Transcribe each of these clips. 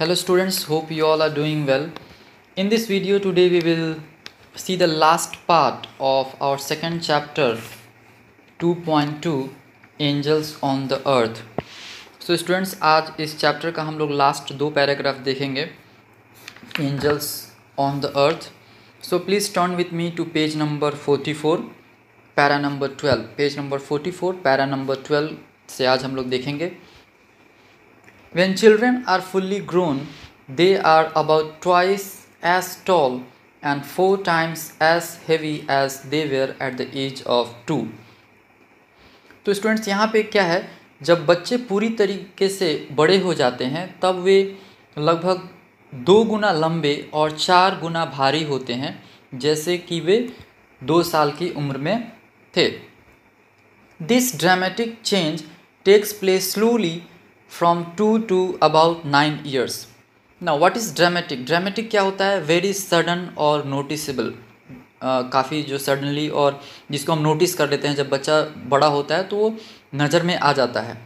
hello students hope you all are doing well in this video today we will see the last part of our second chapter 2.2 angels on the earth so students आज इस chapter का हम लोग last दो paragraph देखेंगे angels on the earth so please turn with me to page number 44 para number 12 page number 44 para number 12 से आज हम लोग देखेंगे When children are fully grown, they are about twice as tall and four times as heavy as they were at the age of two. तो students यहाँ पे क्या है जब बच्चे पूरी तरीके से बड़े हो जाते हैं तब वे लगभग दो गुना लंबे और चार गुना भारी होते हैं जैसे कि वे दो साल की उम्र में थे this dramatic change takes place slowly from two to about nine years ना वाट इज़ ड्रामेटिक ड्रामेटिक क्या होता है वेरी सडन और नोटिसबल काफ़ी जो सडनली और जिसको हम नोटिस कर लेते हैं जब बच्चा बड़ा होता है तो वो नज़र में आ जाता है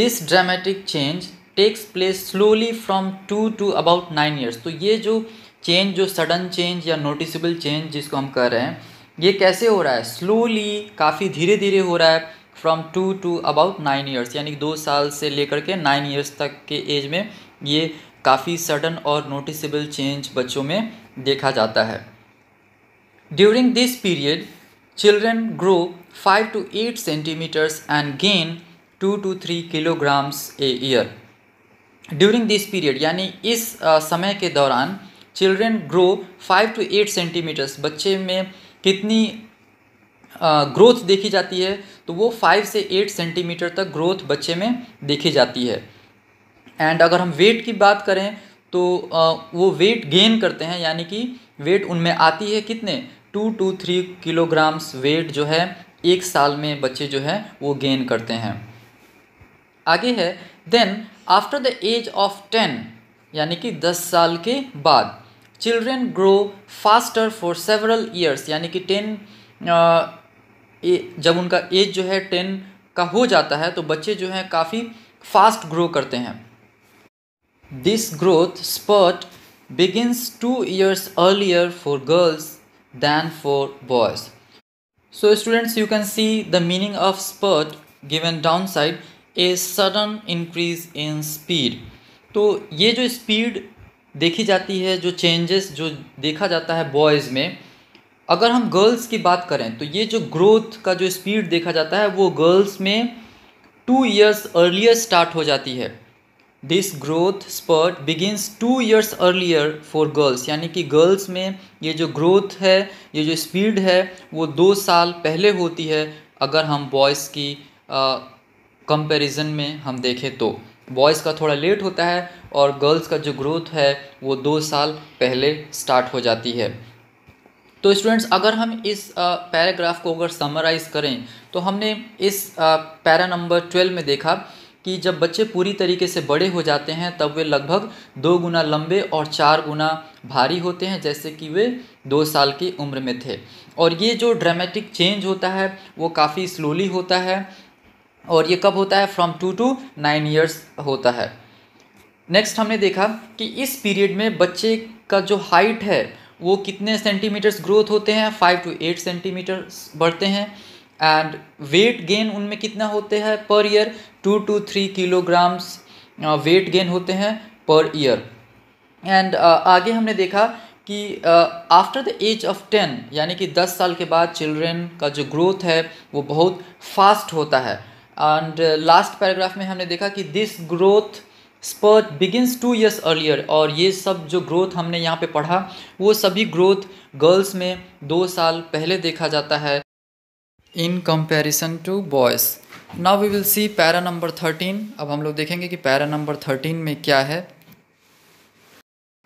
this dramatic change takes place slowly from two to about nine years तो ये जो चेंज जो सडन चेंज या नोटिसबल चेंज जिसको हम कह रहे हैं ये कैसे हो रहा है स्लोली काफ़ी धीरे धीरे हो रहा है from two to about nine years यानी दो साल से लेकर के नाइन ईयर्स तक के एज में ये काफ़ी सडन और नोटिसबल चेंज बच्चों में देखा जाता है during this period children grow five to eight centimetres and gain two to three kilograms a year during this period यानी इस समय के दौरान children grow five to eight centimetres बच्चे में कितनी ग्रोथ देखी जाती है तो वो फाइव से एट सेंटीमीटर तक ग्रोथ बच्चे में देखी जाती है एंड अगर हम वेट की बात करें तो वो वेट गेन करते हैं यानी कि वेट उनमें आती है कितने two to three kilograms weight जो है एक साल में बच्चे जो है वो गेन करते हैं आगे है then after the age of ten यानी कि दस साल के बाद children grow faster for several years यानी कि टेन ए जब उनका एज जो है टेन का हो जाता है तो बच्चे जो हैं काफ़ी फास्ट ग्रो करते हैं this growth spurt begins two years earlier for girls than for boys so students you can see the meaning of spurt given down side a sudden increase in speed तो ये जो speed देखी जाती है जो changes जो देखा जाता है बॉयज़ में अगर हम गर्ल्स की बात करें तो ये जो ग्रोथ का जो स्पीड देखा जाता है वो गर्ल्स में टू ईयर्स अर्लियर स्टार्ट हो जाती है this growth spurt begins two years earlier for girls यानी कि गर्ल्स में ये जो ग्रोथ है ये जो स्पीड है वो दो साल पहले होती है अगर हम बॉयज़ की कंपेरिजन में हम देखें तो बॉयज़ का थोड़ा लेट होता है और गर्ल्स का जो ग्रोथ है वो दो साल पहले स्टार्ट हो जाती है तो स्टूडेंट्स अगर हम इस पैराग्राफ को अगर समराइज़ करें तो हमने इस पैरा नंबर ट्वेल्व में देखा कि जब बच्चे पूरी तरीके से बड़े हो जाते हैं तब वे लगभग दो गुना लंबे और चार गुना भारी होते हैं जैसे कि वे दो साल की उम्र में थे और ये जो ड्रामेटिक चेंज होता है वो काफ़ी स्लोली होता है और ये कब होता है from two to nine years होता है नेक्स्ट हमने देखा कि इस पीरियड में बच्चे का जो हाइट है वो कितने सेंटीमीटर्स ग्रोथ होते हैं फाइव टू एट सेंटीमीटर्स बढ़ते हैं एंड वेट गेन उनमें कितना होते हैं per year two to three kilograms weight gain होते हैं पर ईयर एंड आगे हमने देखा कि after the age of ten यानी कि दस साल के बाद चिल्ड्रेन का जो ग्रोथ है वो बहुत फास्ट होता है एंड लास्ट पैराग्राफ में हमने देखा कि this growth spurt begins two years earlier और ये सब जो ग्रोथ हमने यहाँ पे पढ़ा वो सभी ग्रोथ गर्ल्स में दो साल पहले देखा जाता है in comparison to boys now we will see para number thirteen अब हम लोग देखेंगे कि पैरा नंबर थर्टीन में क्या है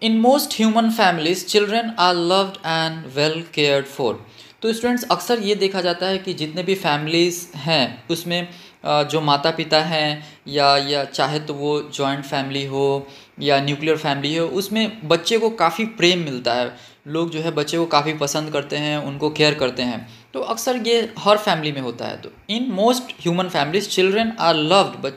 in most human families children are loved and well cared for तो स्टूडेंट्स अक्सर ये देखा जाता है कि जितने भी फैमिलीज़ हैं उसमें जो माता पिता हैं या या चाहे तो वो जॉइंट फैमिली हो या न्यूक्लियर फैमिली हो उसमें बच्चे को काफ़ी प्रेम मिलता है लोग जो है बच्चे को काफ़ी पसंद करते हैं उनको केयर करते हैं तो अक्सर ये हर फैमिली में होता है तो in most human families children are loved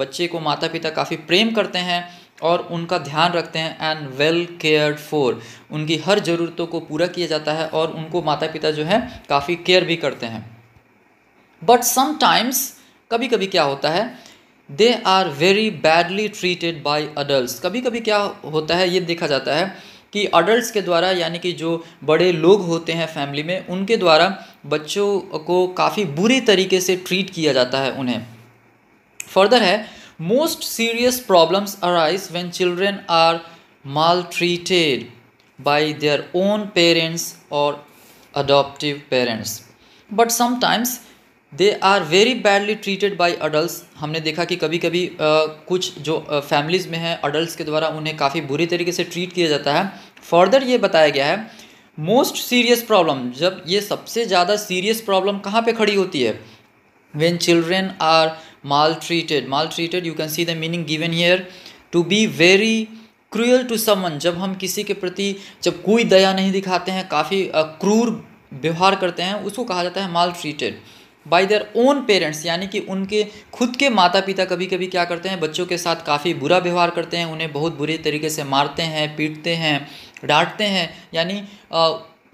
बच्चे को माता पिता काफ़ी प्रेम करते हैं और उनका ध्यान रखते हैं एंड वेल केयर्ड फॉर उनकी हर ज़रूरतों को पूरा किया जाता है और उनको माता पिता जो है काफ़ी केयर भी करते हैं बट समटाइम्स कभी कभी क्या होता है they are very badly treated by adult कभी कभी क्या होता है ये देखा जाता है कि अडल्ट के द्वारा यानी कि जो बड़े लोग होते हैं फैमिली में उनके द्वारा बच्चों को काफ़ी बुरे तरीके से ट्रीट किया जाता है उन्हें फर्दर है most serious problems arise when children are maltreated by their own parents और adoptive parents but sometimes they are very badly treated by adult हमने देखा कि कभी कभी आ, कुछ जो फैमिलीज़ में हैं अडल्ट के द्वारा उन्हें काफ़ी बुरी तरीके से ट्रीट किया जाता है फर्दर ये बताया गया है मोस्ट सीरियस प्रॉब्लम जब ये सबसे ज़्यादा सीरियस प्रॉब्लम कहाँ पर खड़ी होती है when children are maltreated maltreated you can see the meaning given here to be very cruel to someone जब हम किसी के प्रति जब कोई दया नहीं दिखाते हैं काफ़ी क्रूर व्यवहार करते हैं उसको कहा जाता है maltreated by their own parents यानी कि उनके खुद के माता पिता कभी कभी क्या करते हैं बच्चों के साथ काफ़ी बुरा व्यवहार करते हैं उन्हें बहुत बुरे तरीके से मारते हैं पीटते हैं डांटते हैं यानी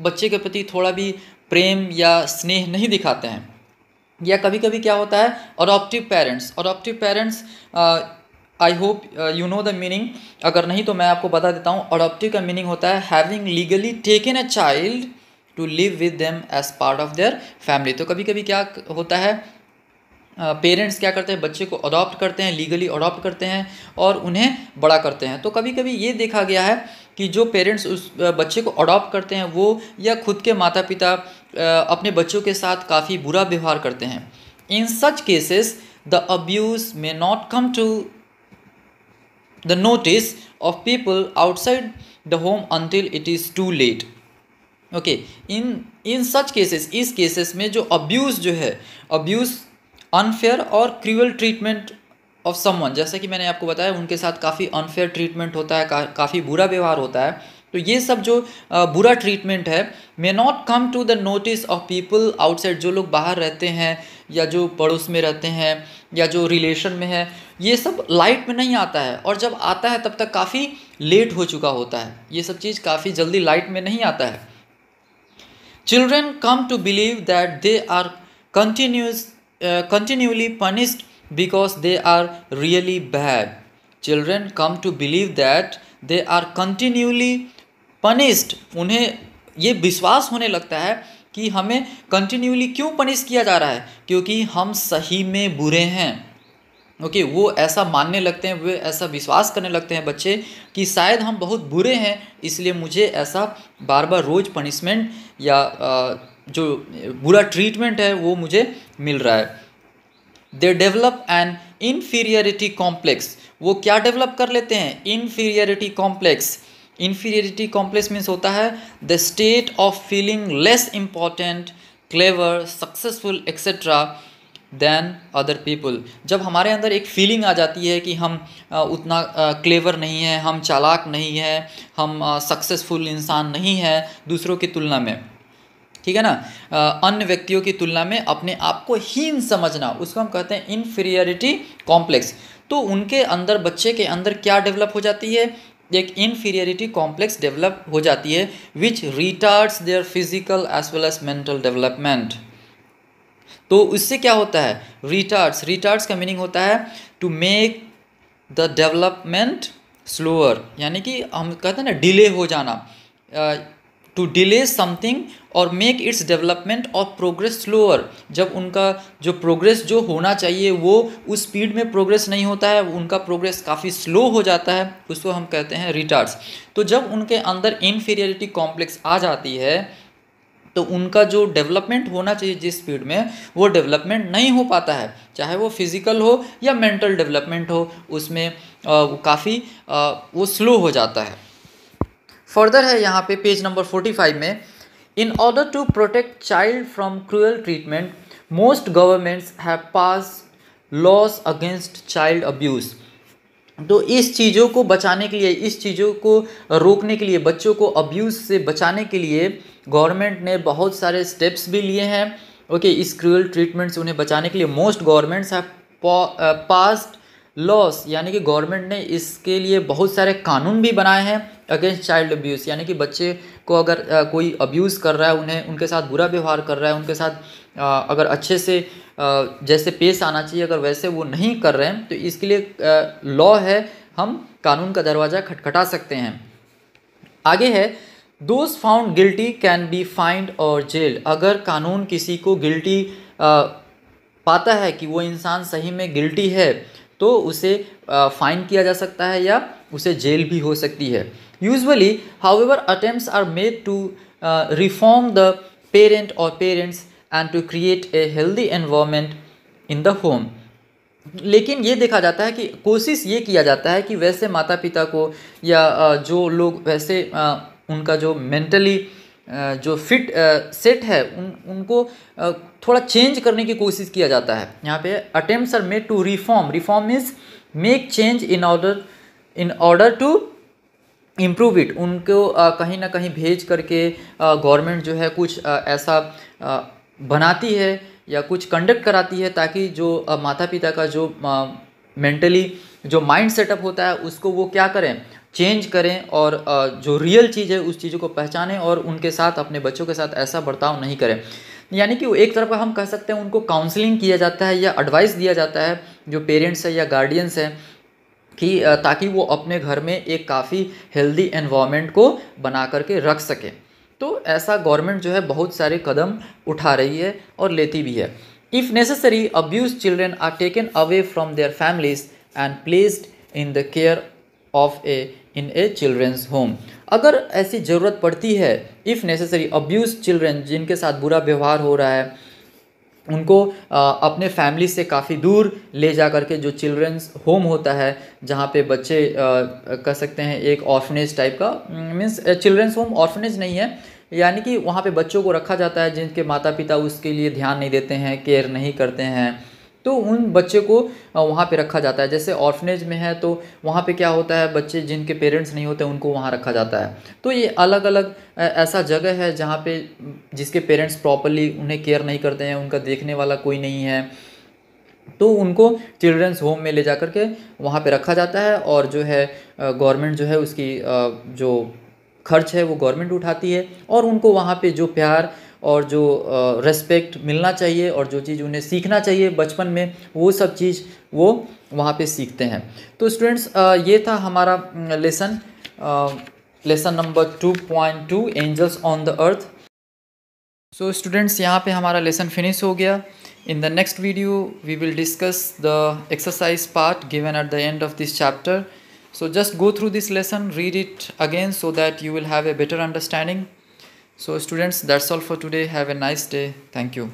बच्चे के प्रति थोड़ा भी प्रेम या स्नेह नहीं दिखाते हैं या कभी कभी क्या होता है adoptive parents adoptive parents I hope you know the meaning अगर नहीं तो मैं आपको बता देता हूँ अडॉप्टिव का मीनिंग होता है having legally taken a child to live with them as part of their family तो कभी कभी क्या होता है पेरेंट्स uh, क्या करते हैं बच्चे को अडॉप्ट करते हैं लीगली अडॉप्ट करते हैं और उन्हें बड़ा करते हैं तो कभी कभी ये देखा गया है कि जो पेरेंट्स उस बच्चे को अडॉप्ट करते हैं वो या खुद के माता पिता अपने बच्चों के साथ काफ़ी बुरा व्यवहार करते हैं in such cases the abuse may not come to the notice of people outside the home until it is too late okay in in such cases इस केसेस में जो अब्यूज़ जो है अब्यूज़ अनफेयर और क्रूअल ट्रीटमेंट ऑफ समवन जैसा कि मैंने आपको बताया उनके साथ काफ़ी अनफेयर ट्रीटमेंट होता है का, काफ़ी बुरा व्यवहार होता है तो ये सब जो बुरा ट्रीटमेंट है may not come to the notice of people outside जो लोग बाहर रहते हैं या जो पड़ोस में रहते हैं या जो रिलेशन में है ये सब लाइट में नहीं आता है और जब आता है तब तक काफ़ी लेट हो चुका होता है ये सब चीज़ काफ़ी जल्दी लाइट में नहीं आता है Children come to believe that they are continuous, uh, continually punished because they are really bad. Children come to believe that they are continually punished. उन्हें ये विश्वास होने लगता है कि हमें continually क्यों punish किया जा रहा है क्योंकि हम सही में बुरे हैं ओके okay, वो ऐसा मानने लगते हैं वे ऐसा विश्वास करने लगते हैं बच्चे कि शायद हम बहुत बुरे हैं इसलिए मुझे ऐसा बार बार रोज़ पनिशमेंट या जो बुरा ट्रीटमेंट है वो मुझे मिल रहा है they develop an inferiority complex वो क्या डेवलप कर लेते हैं inferiority complex inferiority complex means होता है the state of feeling less important clever successful etcetera than other people जब हमारे अंदर एक फीलिंग आ जाती है कि हम उतना क्लेवर नहीं है हम चालाक नहीं है हम सक्सेसफुल इंसान नहीं है दूसरों की तुलना में ठीक है ना अन्य व्यक्तियों की तुलना में अपने आप को हीन समझना उसको हम कहते हैं इन्फीरियरिटी कॉम्प्लेक्स तो उनके अंदर बच्चे के अंदर क्या डेवलप हो जाती है एक इन्फीरियरिटी कॉम्प्लेक्स डेवलप हो जाती है which retards their physical as well as mental development तो उससे क्या होता है रिटार्ड्स रिटार्ड्स का मीनिंग होता है to make the development slower यानी कि हम कहते हैं ना डिले हो जाना टू डिले समथिंग और मेक इट्स डेवलपमेंट और प्रोग्रेस स्लोअर जब उनका जो प्रोग्रेस जो होना चाहिए वो उस स्पीड में प्रोग्रेस नहीं होता है उनका प्रोग्रेस काफ़ी स्लो हो जाता है उसको हम कहते हैं रिटार्ड्स तो जब उनके अंदर इन्फीरियरिटी कॉम्प्लेक्स आ जाती है तो उनका जो डेवलपमेंट होना चाहिए जिस स्पीड में वो डेवलपमेंट नहीं हो पाता है चाहे वो फिज़िकल हो या मेंटल डेवलपमेंट हो उसमें काफ़ी वो स्लो हो जाता है फर्दर है यहाँ पे पेज नंबर फोर्टी फाइव में in order to protect child from cruel treatment most governments have pass laws against child abuse तो इस चीज़ों को बचाने के लिए इस चीज़ों को रोकने के लिए बच्चों को अब्यूज़ से बचाने के लिए गवर्नमेंट ने बहुत सारे स्टेप्स भी लिए हैं ओके इस क्रूअल ट्रीटमेंट से उन्हें बचाने के लिए most governments have passed laws यानी कि गवर्नमेंट ने इसके लिए बहुत सारे कानून भी बनाए हैं अगेंस्ट चाइल्ड अब्यूज़ यानी कि बच्चे को अगर आ, uh, कोई अब्यूज़ कर रहा है उन्हें उनके साथ बुरा व्यवहार कर रहा है उनके साथ आ, uh, अगर अच्छे से आ, uh, जैसे पेश आना चाहिए अगर वैसे वो नहीं कर रहे हैं तो इसके लिए लॉ है हम कानून का दरवाज़ा खटखटा सकते हैं आगे है those found guilty can be fined और जेल अगर कानून किसी को गिल्टी पाता है कि वो इंसान सही में गिल्टी है तो उसे फाइन किया जा सकता है या उसे जेल भी हो सकती है usually however attempt are made to reform the parent और parents and to create a healthy environment in the home लेकिन ये देखा जाता है कि कोशिश ये किया जाता है कि वैसे माता पिता को या जो लोग वैसे उनका जो मेंटली जो फिट सेट है उन उनको थोड़ा चेंज करने की कोशिश किया जाता है यहाँ पे attempt are made to reform reform means make change in order in order to improve it उनको कहीं ना कहीं भेज करके गवर्नमेंट जो है कुछ ऐसा बनाती है या कुछ कंडक्ट कराती है ताकि जो माता पिता का जो मेंटली जो माइंड सेटअप होता है उसको वो क्या करें चेंज करें और जो रियल चीज़ है उस चीज़ों को पहचानें और उनके साथ अपने बच्चों के साथ ऐसा बर्ताव नहीं करें यानी कि एक तरफ हम कह सकते हैं उनको काउंसलिंग किया जाता है या एडवाइस दिया जाता है जो पेरेंट्स है या गार्डियंस हैं कि ताकि वो अपने घर में एक काफ़ी हेल्दी एनवायरनमेंट को बना करके रख सकें तो ऐसा गवर्नमेंट जो है बहुत सारे कदम उठा रही है और लेती भी है if necessary abuse children are taken away from their families and placed in the care of a in a children's home अगर ऐसी ज़रूरत पड़ती है इफ़ नेसेसरी अब्यूज़ चिल्ड्रेन जिनके साथ बुरा व्यवहार हो रहा है उनको आ, अपने फैमिली से काफ़ी दूर ले जा कर के जो चिल्ड्रेंस होम होता है जहाँ पे बच्चे कह सकते हैं एक ऑर्फनेज टाइप का मीन्स चिल्ड्रेंस होम ऑर्फनेज नहीं है यानी कि वहाँ पे बच्चों को रखा जाता है जिनके माता पिता उसके लिए ध्यान नहीं देते हैं केयर नहीं करते हैं तो उन बच्चे को वहाँ पे रखा जाता है जैसे ऑर्फनेज में है तो वहाँ पे क्या होता है बच्चे जिनके पेरेंट्स नहीं होते उनको वहाँ रखा जाता है तो ये अलग अलग ऐसा जगह है जहाँ पे जिसके पेरेंट्स प्रॉपरली उन्हें केयर नहीं करते हैं उनका देखने वाला कोई नहीं है तो उनको चिल्ड्रेंस होम में ले जा के वहाँ पर रखा जाता है और जो है गवर्नमेंट जो है उसकी जो खर्च है वो गवर्नमेंट उठाती है और उनको वहाँ पर जो प्यार और जो रेस्पेक्ट मिलना चाहिए और जो चीज़ उन्हें सीखना चाहिए बचपन में वो सब चीज़ वो वहाँ पे सीखते हैं तो स्टूडेंट्स ये था हमारा lesson lesson number two point two angels on the earth so students यहाँ पे हमारा लेसन फिनिश हो गया in the next video we will discuss the exercise part given at the end of this chapter so just go through this lesson read it again so that you will have a better understanding so students that's all for today have a nice day thank you